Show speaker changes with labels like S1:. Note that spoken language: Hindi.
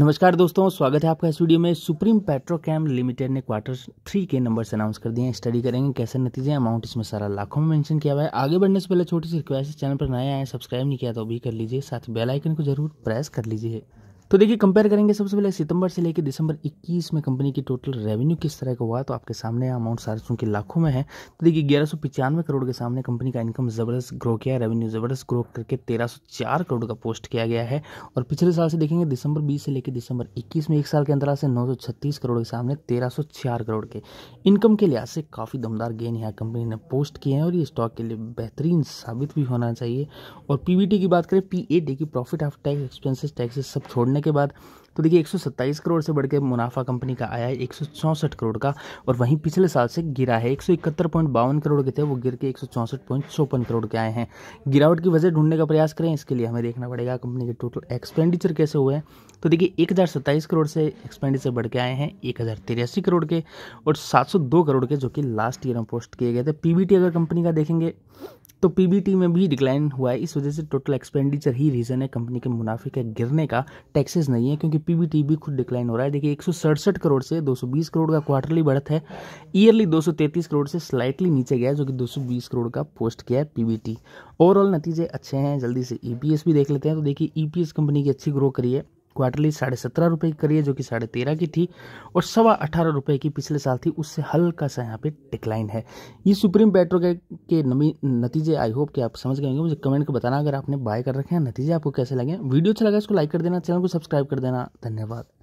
S1: नमस्कार दोस्तों स्वागत है आपका इस वीडियो में सुप्रीम पेट्रोकैम लिमिटेड ने क्वार्टर थ्री के नंबर्स अनाउंस कर दिए हैं स्टडी करेंगे कैसे नतीजे अमाउंट इसमें सारा लाखों में मेंशन किया हुआ है आगे बढ़ने से पहले छोटी सी रिक्वेस्ट चैनल पर नया आए सब्सक्राइब नहीं किया तो अभी कर लीजिए साथ बेलाइकन को जरूर प्रेस कर लीजिए तो देखिए कंपेयर करेंगे सबसे पहले सितंबर से लेकर दिसंबर 21 में कंपनी की टोटल रेवेन्यू किस तरह का हुआ तो आपके सामने अमाउंट सारे के लाखों में है तो देखिए ग्यारह करोड़ के सामने कंपनी का इनकम ज़बरदस्त ग्रो किया रेवेन्यू ज़बरदस्त ग्रो करके तेरह करोड़ का पोस्ट किया गया है और पिछले साल से देखेंगे दिसंबर बीस से लेकर दिसंबर इक्कीस में एक साल के अंतराल से नौ करोड़ के सामने तेरह करोड़ के इनकम के लिहाज से काफ़ी दमदार गेन यहाँ कंपनी ने पोस्ट किए हैं और ये स्टॉक के लिए बेहतरीन साबित भी होना चाहिए और पी की बात करें पी की profit of tax expenses taxes सब छोड़ने के बाद तो देखिए एक करोड़ से बढ़ के मुनाफा कंपनी का आया है एक करोड़ का और वहीं पिछले साल से गिरा है एक करोड़ के थे वो गिर के एक करोड़ के आए हैं गिरावट की वजह ढूंढने का प्रयास करें इसके लिए हमें देखना पड़ेगा कंपनी के टोटल एक्सपेंडिचर कैसे हुए हैं तो देखिए एक करोड़ से एक्सपेंडिचर बढ़ के आए हैं एक करोड़ के और सात करोड़ के जो कि लास्ट ईयर में पोस्ट किए गए थे पीबीटी अगर कंपनी का देखेंगे तो पीबीटी में भी डिक्लाइन हुआ है इस वजह से टोटल एक्सपेंडिचर ही रीज़न है कंपनी के मुनाफे के गिरने का टैक्सेस नहीं है क्योंकि पीबीटी भी खुद डिक्लाइन हो रहा है देखिए एक करोड़ से 220 करोड़ का क्वार्टरली बढ़त है ईयरली 233 करोड़ से स्लाइटली नीचे गया जो कि 220 करोड़ का पोस्ट किया है पीबीटी ओवरऑल नतीजे अच्छे हैं जल्दी से ईपीएस e भी देख लेते हैं तो देखिए ईपीएस e कंपनी की अच्छी ग्रो करी है क्वार्टरली साढ़े सत्रह रुपये की करी है जो कि साढ़े तेरह की थी और सवा अठारह रुपये की पिछले साल थी उससे हल्का सा यहाँ पे डिक्लाइन है ये सुप्रीम पेट्रो के, के नतीजे आई होप कि आप समझ गए होंगे मुझे कमेंट को बताना अगर आपने बाय कर रखे हैं नतीजे आपको कैसे लगे वीडियो अच्छा लगा इसको लाइक कर देना चैनल को सब्सक्राइब कर देना धन्यवाद